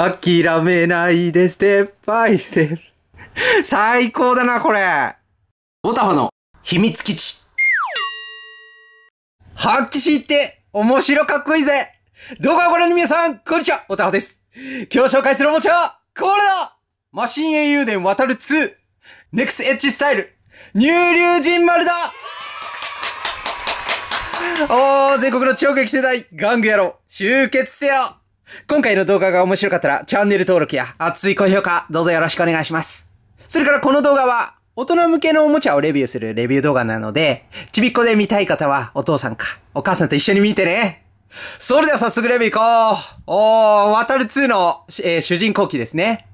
諦めないでステップバイステップ。最高だな、これ。オタハの秘密基地。発揮しって面白かっこいいぜ動画をご覧の皆さん、こんにちはオタハです。今日紹介するおもちゃは、これだマシン英雄伝渡る2、ネクスエッジスタイル、乳ジン丸だおー、全国の超激世代、玩具野郎、集結せよ今回の動画が面白かったらチャンネル登録や熱い高評価どうぞよろしくお願いします。それからこの動画は大人向けのおもちゃをレビューするレビュー動画なので、ちびっこで見たい方はお父さんかお母さんと一緒に見てね。それでは早速レビュー行こうおー、タる2の、えー、主人公機ですね。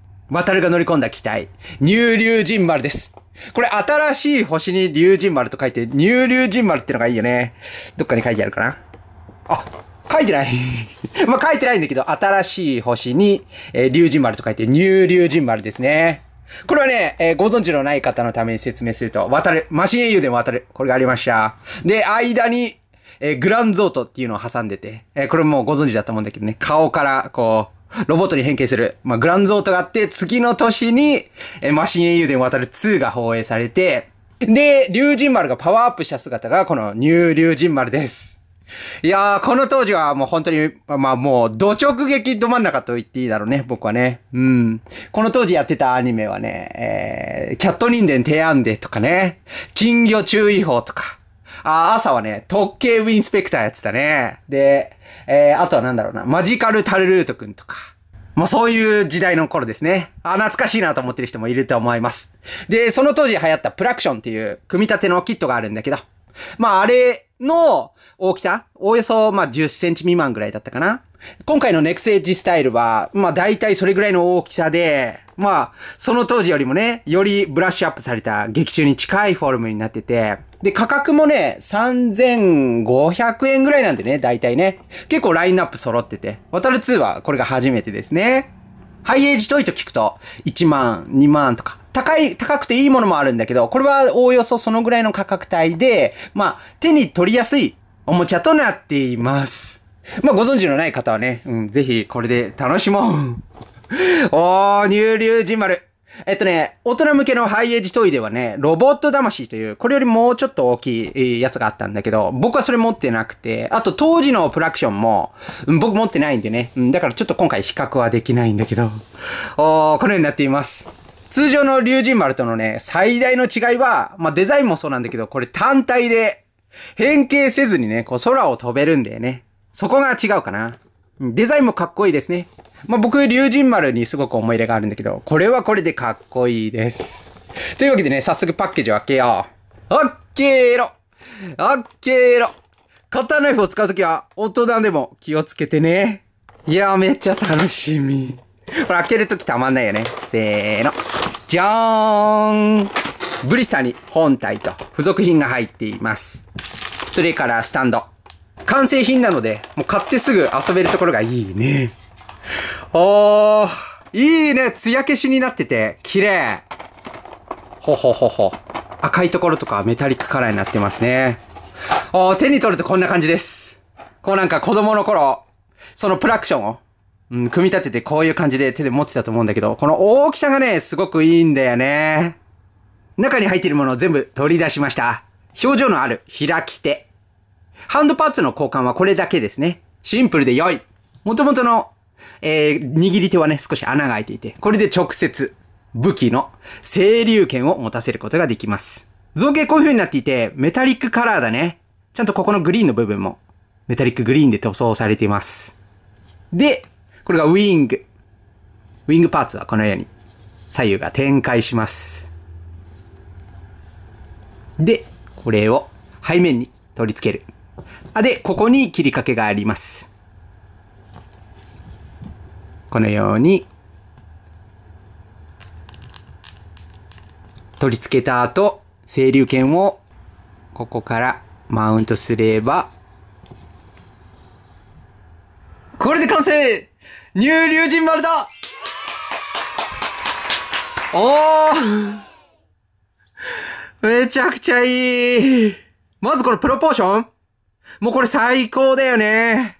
タるが乗り込んだ機体、乳竜神丸です。これ新しい星に竜神丸と書いて、ニュューリジ竜ン丸ってのがいいよね。どっかに書いてあるかなあ、書いてない まあ書いてないんだけど、新しい星に、えー、竜神丸と書いて、ニュー竜神丸ですね。これはね、えー、ご存知のない方のために説明すると、渡る。マシン英雄でも渡る。これがありました。で、間に、えー、グランゾートっていうのを挟んでて、えー、これもご存知だと思うんだけどね、顔から、こう、ロボットに変形する。まあ、グランゾートがあって、次の年に、えー、マシン英雄も渡る2が放映されて、で、竜神丸がパワーアップした姿が、このニュー竜神丸です。いやー、この当時はもう本当に、まあもう、土直撃ど真ん中と言っていいだろうね、僕はね。うん。この当時やってたアニメはね、えー、キャット人間提案でとかね、金魚注意報とか。あ、朝はね、特警ウィンスペクターやってたね。で、えー、あとはなんだろうな、マジカルタルルートくんとか。まあそういう時代の頃ですね。あ、懐かしいなと思ってる人もいると思います。で、その当時流行ったプラクションっていう組み立てのキットがあるんだけど、まあ、あれの大きさ、おおよそ、まあ、10センチ未満ぐらいだったかな。今回のネクスエッジスタイルは、まあ、大体それぐらいの大きさで、まあ、その当時よりもね、よりブラッシュアップされた劇中に近いフォルムになってて、で、価格もね、3500円ぐらいなんでね、大体ね。結構ラインナップ揃ってて。ワタル2はこれが初めてですね。ハイエージトイと聞くと、1万、2万とか、高い、高くていいものもあるんだけど、これはおおよそそのぐらいの価格帯で、まあ、手に取りやすいおもちゃとなっています。まあ、ご存知のない方はね、うん、ぜひこれで楽しもう。おー、乳竜マル。えっとね、大人向けのハイエッジトイではね、ロボット魂という、これよりもうちょっと大きいやつがあったんだけど、僕はそれ持ってなくて、あと当時のプラクションも、僕持ってないんでね、だからちょっと今回比較はできないんだけど、おー、このようになっています。通常の龍神丸とのね、最大の違いは、まあ、デザインもそうなんだけど、これ単体で変形せずにね、こう空を飛べるんだよね。そこが違うかな。デザインもかっこいいですね。まあ、僕、龍神丸にすごく思い入れがあるんだけど、これはこれでかっこいいです。というわけでね、早速パッケージを開けよう。オッケーロオッケーロカッターナイフを使うときは、音段でも気をつけてね。いやめっちゃ楽しみ。これ開けるときたまんないよね。せーの。じゃーんブリサに本体と付属品が入っています。それからスタンド。完成品なので、もう買ってすぐ遊べるところがいいね。おー、いいね艶消しになってて、綺麗ほほほほ。赤いところとかメタリックカラーになってますね。おー、手に取るとこんな感じです。こうなんか子供の頃、そのプラクションをうん、組み立ててこういう感じで手で持ってたと思うんだけど、この大きさがね、すごくいいんだよね。中に入っているものを全部取り出しました。表情のある開き手。ハンドパーツの交換はこれだけですね。シンプルで良い。元々の、えー、握り手はね、少し穴が開いていて、これで直接武器の清流剣を持たせることができます。造形こういう風になっていて、メタリックカラーだね。ちゃんとここのグリーンの部分も、メタリックグリーンで塗装されています。で、これがウィング。ウィングパーツはこのように左右が展開します。で、これを背面に取り付ける。あで、ここに切りかけがあります。このように取り付けた後、整流剣をここからマウントすれば、これで完成ニュー竜神丸だおーめちゃくちゃいいまずこのプロポーションもうこれ最高だよね。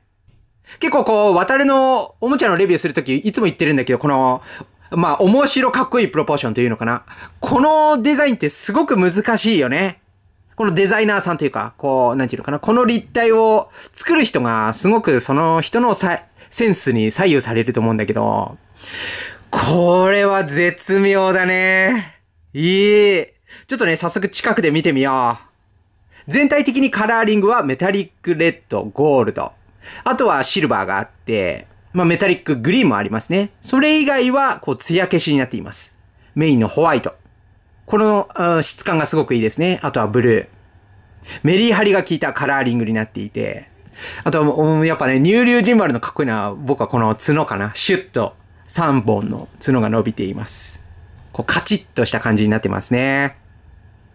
結構こう、渡るのおもちゃのレビューするとき、いつも言ってるんだけど、この、まあ、面白かっこいいプロポーションというのかな。このデザインってすごく難しいよね。このデザイナーさんというか、こう、なんていうのかな。この立体を作る人が、すごくその人のさ、センスに左右されると思うんだけど、これは絶妙だね。いい。ちょっとね、早速近くで見てみよう。全体的にカラーリングはメタリックレッド、ゴールド。あとはシルバーがあって、まあメタリックグリーンもありますね。それ以外は、こう、艶消しになっています。メインのホワイト。この、うん、質感がすごくいいですね。あとはブルー。メリハリが効いたカラーリングになっていて、あと、やっぱね、乳竜ジンバルのかっこいいのは、僕はこの角かな。シュッと3本の角が伸びています。こう、カチッとした感じになってますね。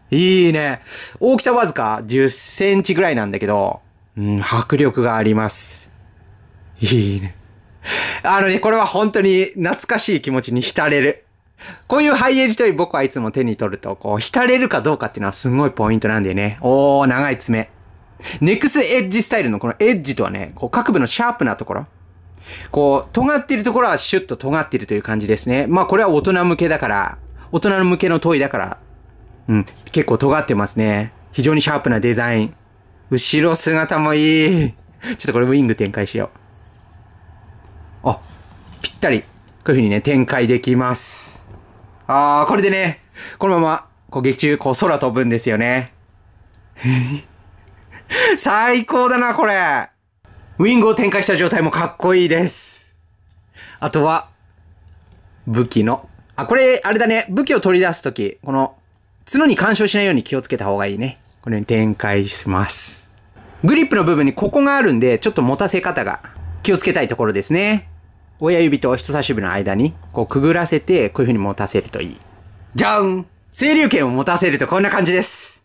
いいね。大きさわずか10センチぐらいなんだけど、うん、迫力があります。いいね。あのね、これは本当に懐かしい気持ちに浸れる。こういうハイエージトイ僕はいつも手に取ると、こう、浸れるかどうかっていうのはすごいポイントなんでね。おー、長い爪。ネクスエッジスタイルのこのエッジとはね、こう各部のシャープなところ。こう、尖っているところはシュッと尖っているという感じですね。まあこれは大人向けだから、大人向けの問いだから、うん、結構尖ってますね。非常にシャープなデザイン。後ろ姿もいい。ちょっとこれウィング展開しよう。あ、ぴったり。こういう風にね、展開できます。あー、これでね、このまま、こう劇中、こう空飛ぶんですよね。最高だな、これ。ウィングを展開した状態もかっこいいです。あとは、武器の。あ、これ、あれだね。武器を取り出すとき、この、角に干渉しないように気をつけた方がいいね。これに展開します。グリップの部分にここがあるんで、ちょっと持たせ方が気をつけたいところですね。親指と人差し指の間に、こうくぐらせて、こういう風に持たせるといい。じゃん整流剣を持たせるとこんな感じです。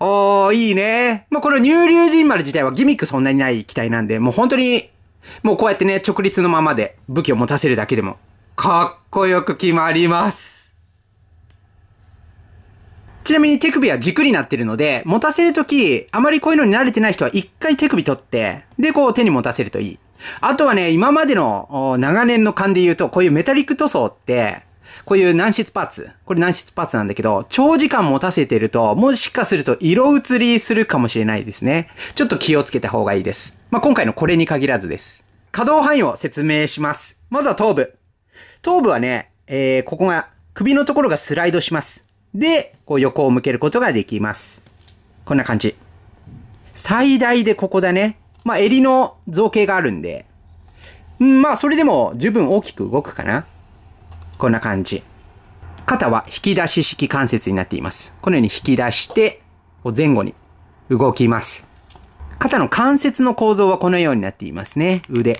おー、いいね。もうこの乳竜神丸自体はギミックそんなにない機体なんで、もう本当に、もうこうやってね、直立のままで武器を持たせるだけでも、かっこよく決まります。ちなみに手首は軸になってるので、持たせるとき、あまりこういうのに慣れてない人は一回手首取って、で、こう手に持たせるといい。あとはね、今までの長年の勘で言うと、こういうメタリック塗装って、こういう軟質パーツ。これ軟質パーツなんだけど、長時間持たせてると、もしかすると色移りするかもしれないですね。ちょっと気をつけた方がいいです。まあ、今回のこれに限らずです。可動範囲を説明します。まずは頭部。頭部はね、えー、ここが、首のところがスライドします。で、こう横を向けることができます。こんな感じ。最大でここだね。まあ、襟の造形があるんで。うん、まあ、それでも十分大きく動くかな。こんな感じ。肩は引き出し式関節になっています。このように引き出して、前後に動きます。肩の関節の構造はこのようになっていますね。腕。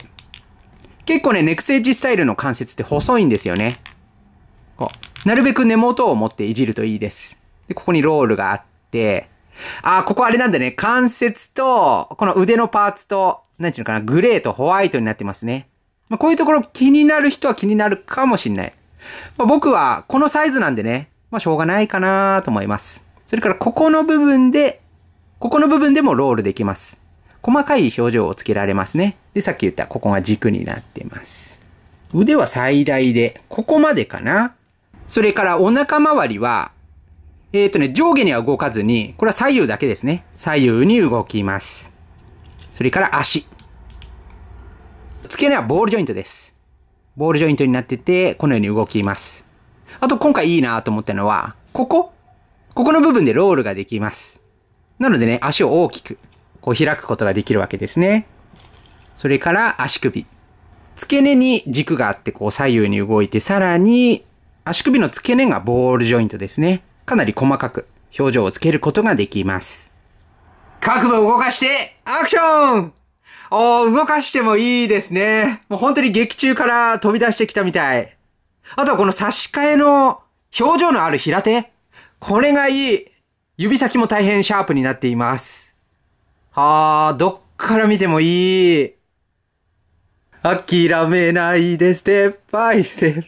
結構ね、ネクスエッジスタイルの関節って細いんですよね。こう。なるべく根元を持っていじるといいです。で、ここにロールがあって、あここあれなんだね。関節と、この腕のパーツと、なんていうのかな、グレーとホワイトになってますね。まあ、こういうところ気になる人は気になるかもしんない。まあ、僕はこのサイズなんでね、まあ、しょうがないかなと思います。それからここの部分で、ここの部分でもロールできます。細かい表情をつけられますね。で、さっき言ったここが軸になっています。腕は最大で、ここまでかな。それからお腹周りは、えっ、ー、とね、上下には動かずに、これは左右だけですね。左右に動きます。それから足。付け根はボールジョイントです。ボールジョイントになってて、このように動きます。あと今回いいなと思ったのは、ここここの部分でロールができます。なのでね、足を大きく、こう開くことができるわけですね。それから足首。付け根に軸があってこう左右に動いて、さらに足首の付け根がボールジョイントですね。かなり細かく表情をつけることができます。各部動かしてアクションおー、動かしてもいいですね。もう本当に劇中から飛び出してきたみたい。あとはこの差し替えの表情のある平手。これがいい。指先も大変シャープになっています。あー、どっから見てもいい。諦めないでステップバイセテ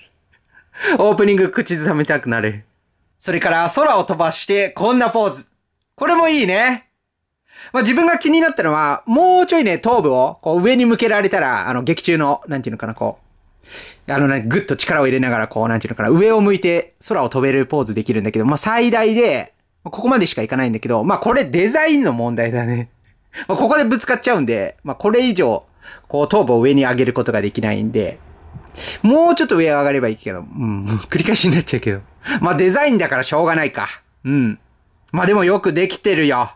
オープニング口ずさみたくなる。それから空を飛ばしてこんなポーズ。これもいいね。まあ、自分が気になったのは、もうちょいね、頭部をこう上に向けられたら、あの、劇中の、なんていうのかな、こう、あのね、ぐっと力を入れながら、こう、なんていうのかな、上を向いて空を飛べるポーズできるんだけど、まあ、最大で、ここまでしかいかないんだけど、まあ、これデザインの問題だね。まあ、ここでぶつかっちゃうんで、まあ、これ以上、こう、頭部を上に上げることができないんで、もうちょっと上上がればいいけど、うん、繰り返しになっちゃうけど。まあ、デザインだからしょうがないか。うん。まあ、でもよくできてるよ。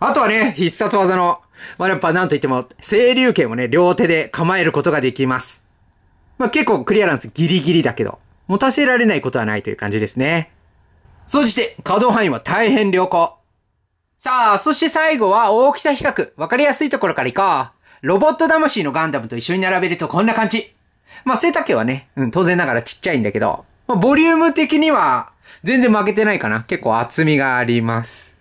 あとはね、必殺技の、まあ、やっぱなんといっても、清流剣をね、両手で構えることができます。まあ、結構クリアランスギリギリだけど、持たせられないことはないという感じですね。そして、可動範囲は大変良好。さあ、そして最後は大きさ比較。わかりやすいところからいこう。ロボット魂のガンダムと一緒に並べるとこんな感じ。まあ、背丈はね、うん、当然ながらちっちゃいんだけど、まあ、ボリューム的には全然負けてないかな。結構厚みがあります。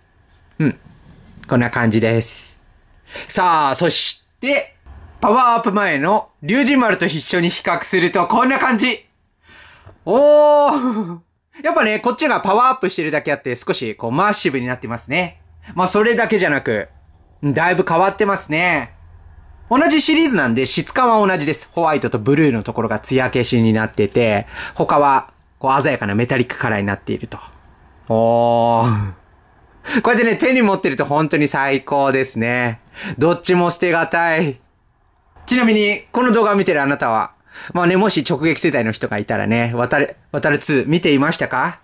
こんな感じです。さあ、そして、パワーアップ前の龍神丸と一緒に比較するとこんな感じおー やっぱね、こっちがパワーアップしてるだけあって少しこうマッシブになってますね。まあそれだけじゃなく、だいぶ変わってますね。同じシリーズなんで質感は同じです。ホワイトとブルーのところが艶消しになってて、他はこう鮮やかなメタリックカラーになっていると。おー。こうやってね、手に持ってると本当に最高ですね。どっちも捨てがたい。ちなみに、この動画を見てるあなたは、まあね、もし直撃世代の人がいたらね、渡る、渡る2見ていましたか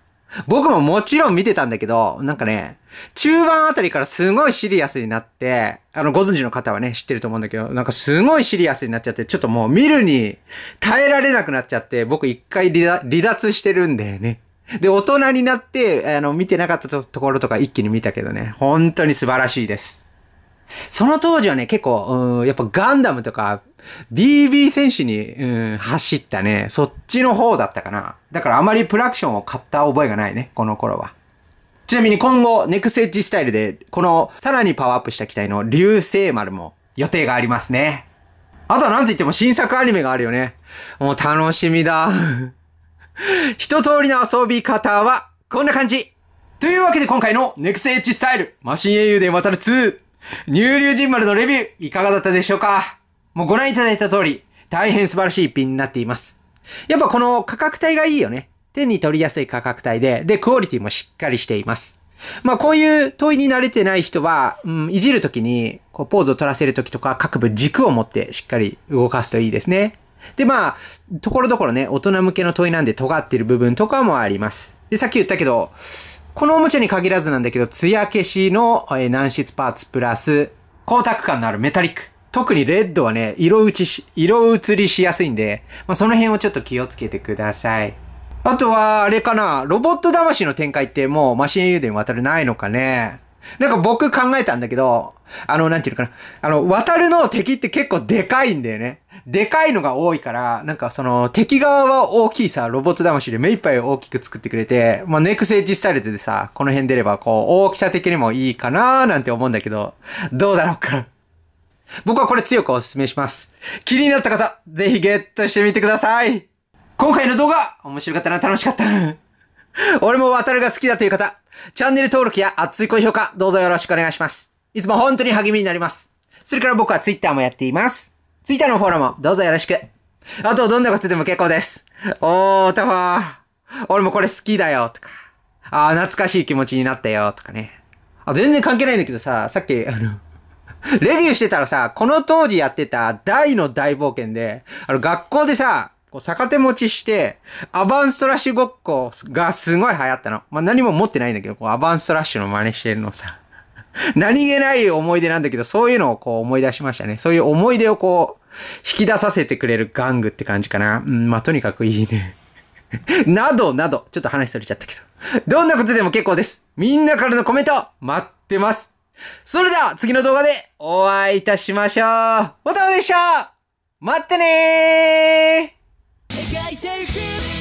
僕ももちろん見てたんだけど、なんかね、中盤あたりからすごいシリアスになって、あの、ご存知の方はね、知ってると思うんだけど、なんかすごいシリアスになっちゃって、ちょっともう見るに耐えられなくなっちゃって、僕一回離脱してるんだよね。で、大人になって、あの、見てなかったところとか一気に見たけどね、本当に素晴らしいです。その当時はね、結構、うん、やっぱガンダムとか、BB 戦士に、うん、走ったね、そっちの方だったかな。だからあまりプラクションを買った覚えがないね、この頃は。ちなみに今後、ネクスエッジスタイルで、この、さらにパワーアップした機体の流星丸も予定がありますね。あとはなんといっても新作アニメがあるよね。もう楽しみだ。一通りの遊び方は、こんな感じというわけで今回のネクスエッジスタイル、マシン英雄で渡る2、ジ竜神丸のレビュー、いかがだったでしょうかもうご覧いただいた通り、大変素晴らしい一品になっています。やっぱこの価格帯がいいよね。手に取りやすい価格帯で、で、クオリティもしっかりしています。まあこういう問いに慣れてない人は、うん、いじるときに、こうポーズを取らせるときとか各部軸を持ってしっかり動かすといいですね。で、まあ、ところどころね、大人向けの問いなんで尖ってる部分とかもあります。で、さっき言ったけど、このおもちゃに限らずなんだけど、艶消しの、えー、軟質パーツプラス、光沢感のあるメタリック。特にレッドはね、色打ちし、色移りしやすいんで、まあ、その辺をちょっと気をつけてください。あとは、あれかな、ロボット魂の展開ってもうマシン油田渡るないのかね。なんか僕考えたんだけど、あの、なんていうかな。あの、渡るの敵って結構でかいんだよね。でかいのが多いから、なんかその、敵側は大きいさ、ロボット魂で目いっぱい大きく作ってくれて、まあ、ネクスエッジスタイルでさ、この辺出れば、こう、大きさ的にもいいかなーなんて思うんだけど、どうだろうか。僕はこれ強くお勧めします。気になった方、ぜひゲットしてみてください。今回の動画、面白かったな、楽しかった。俺も渡るが好きだという方、チャンネル登録や熱い高評価、どうぞよろしくお願いします。いつも本当に励みになります。それから僕は Twitter もやっています。ツイッターのフォローもどうぞよろしく。あと、どんなことでも結構です。おー、たわー。俺もこれ好きだよ、とか。あー、懐かしい気持ちになったよ、とかね。あ、全然関係ないんだけどさ、さっき、あの、レビューしてたらさ、この当時やってた大の大冒険で、あの、学校でさ、こう逆手持ちして、アバンストラッシュごっこがすごい流行ったの。まあ、何も持ってないんだけど、こうアバンストラッシュの真似してるのさ。何気ない思い出なんだけど、そういうのをこう思い出しましたね。そういう思い出をこう、引き出させてくれる玩具って感じかな。うん、まあ、とにかくいいね。などなど、ちょっと話それちゃったけど。どんなことでも結構です。みんなからのコメント、待ってます。それでは、次の動画でお会いいたしましょう。お疲れ様でしたまたねー